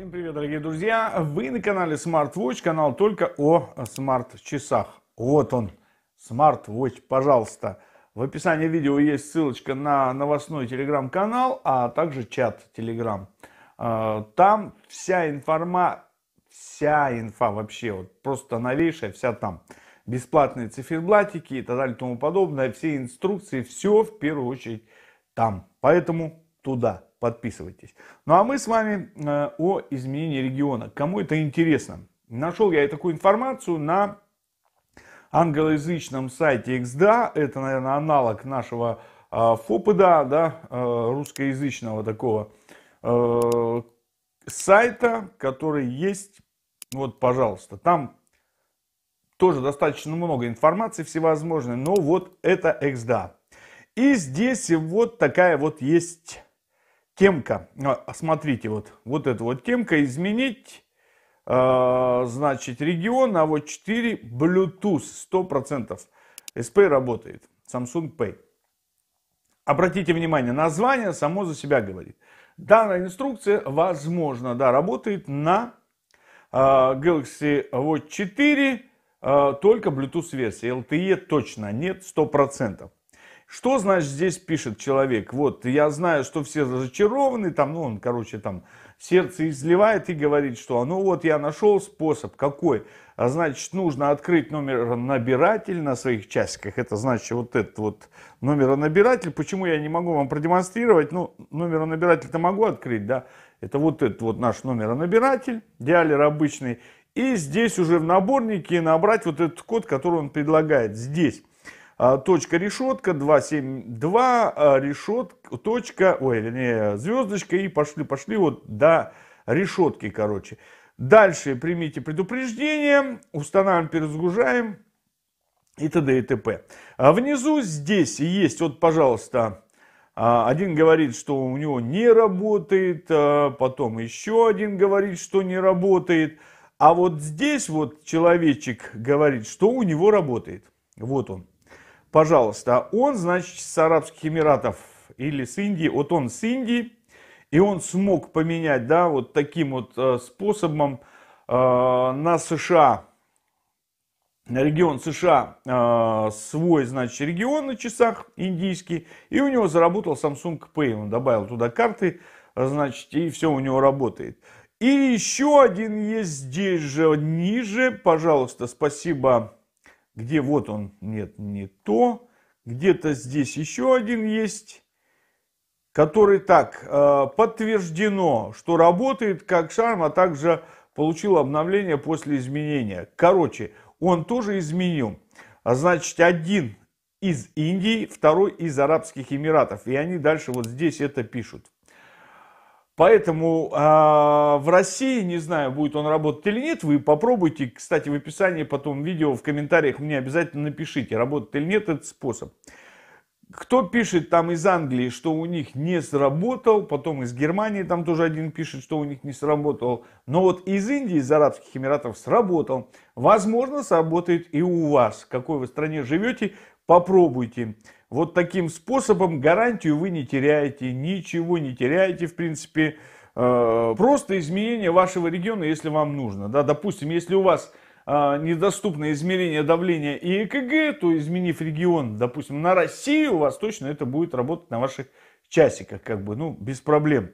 Всем привет, дорогие друзья! Вы на канале SmartWatch, канал только о смарт-часах. Вот он, SmartWatch, пожалуйста. В описании видео есть ссылочка на новостной телеграм-канал, а также чат телеграм. А, там вся информа, вся инфа вообще, вот просто новейшая, вся там. Бесплатные циферблатики и так далее и тому подобное. Все инструкции, все в первую очередь там. Поэтому туда подписывайтесь. Ну а мы с вами э, о изменении региона. Кому это интересно? Нашел я и такую информацию на англоязычном сайте XDA. Это, наверное, аналог нашего ФОПДа, э, да, э, русскоязычного такого сайта, который есть. Вот, пожалуйста, там тоже достаточно много информации всевозможной, но вот это XDA. И здесь вот такая вот есть темка. А, смотрите, вот, вот эта вот темка изменить, э, значит, регион, а вот 4 Bluetooth 100%. SP работает, Samsung Pay. Обратите внимание, название само за себя говорит. Данная инструкция, возможно, да, работает на э, Galaxy Watch 4, э, только Bluetooth версии. LTE точно нет, 100%. Что, значит, здесь пишет человек? Вот, я знаю, что все разочарованы, там, ну, он, короче, там, сердце изливает и говорит, что, «А ну, вот, я нашел способ, какой? А значит, нужно открыть номер набиратель на своих часиках, это значит, вот этот вот набиратель. почему я не могу вам продемонстрировать, ну, набиратель, то могу открыть, да, это вот этот вот наш набиратель, диалер обычный, и здесь уже в наборнике набрать вот этот код, который он предлагает здесь. А, точка решетка 272 а, решетка точка ой вернее звездочка и пошли пошли вот до решетки короче дальше примите предупреждение устанавливаем перезагружаем и т.д. и т.п. А внизу здесь есть вот пожалуйста а, один говорит, что у него не работает, потом еще один говорит, что не работает. А вот здесь вот человечек говорит, что у него работает. Вот он пожалуйста. Он, значит, с Арабских Эмиратов или с Индии, вот он с Индии, и он смог поменять, да, вот таким вот э, способом э, на США, на регион США э, свой, значит, регион на часах индийский, и у него заработал Samsung Pay, он добавил туда карты, значит, и все у него работает. И еще один есть здесь же, ниже, пожалуйста, спасибо где вот он, нет, не то, где-то здесь еще один есть, который так э, подтверждено, что работает как шарм, а также получил обновление после изменения. Короче, он тоже изменил. А значит, один из Индии, второй из Арабских Эмиратов. И они дальше вот здесь это пишут. Поэтому э, в России, не знаю, будет он работать или нет, вы попробуйте. Кстати, в описании потом видео, в комментариях мне обязательно напишите, работает или нет этот способ. Кто пишет там из Англии, что у них не сработал, потом из Германии там тоже один пишет, что у них не сработал. Но вот из Индии, из Арабских Эмиратов сработал. Возможно, сработает и у вас. В какой вы стране живете, попробуйте. Вот таким способом гарантию вы не теряете, ничего не теряете, в принципе. Э, просто изменение вашего региона, если вам нужно. Да, допустим, если у вас э, недоступно измерение давления и ЭКГ, то изменив регион, допустим, на Россию, у вас точно это будет работать на ваших часиках, как бы, ну, без проблем.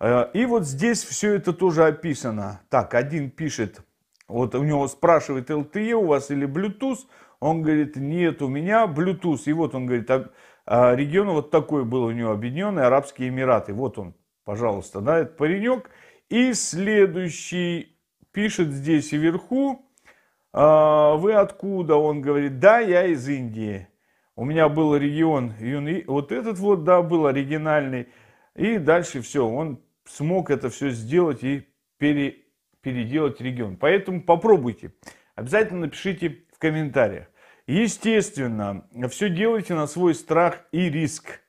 Э, и вот здесь все это тоже описано. Так, один пишет, вот у него спрашивает LTE у вас или Bluetooth, он говорит, нет, у меня Bluetooth. И вот он говорит, а, а регион вот такой был у него, Объединенные Арабские Эмираты. Вот он, пожалуйста, да, этот паренек. И следующий пишет здесь вверху, а, вы откуда? Он говорит, да, я из Индии. У меня был регион, вот этот вот, да, был оригинальный. И дальше все, он смог это все сделать и пере, переделать регион. Поэтому попробуйте. Обязательно напишите в комментариях. Естественно, все делайте на свой страх и риск.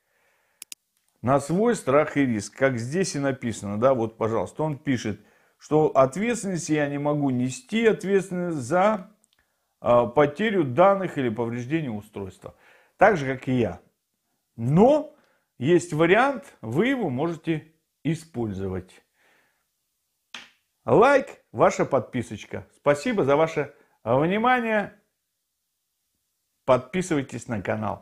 На свой страх и риск, как здесь и написано, да, вот, пожалуйста, он пишет, что ответственность я не могу нести, ответственность за э, потерю данных или повреждение устройства. Так же, как и я. Но есть вариант, вы его можете использовать. Лайк, ваша подписочка. Спасибо за ваше а, внимание. Подписывайтесь на канал.